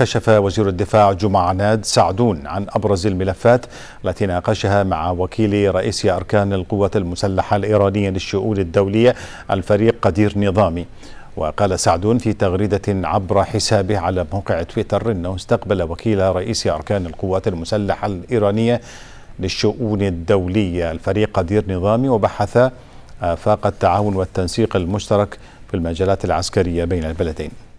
كشف وزير الدفاع جمع عناد سعدون عن أبرز الملفات التي ناقشها مع وكيل رئيس أركان القوات المسلحة الإيرانية للشؤون الدولية الفريق قدير نظامي وقال سعدون في تغريدة عبر حسابه على موقع تويتر أنه استقبل وكيل رئيس أركان القوات المسلحة الإيرانية للشؤون الدولية الفريق قدير نظامي وبحث آفاق آه، التعاون والتنسيق المشترك في المجالات العسكرية بين البلدين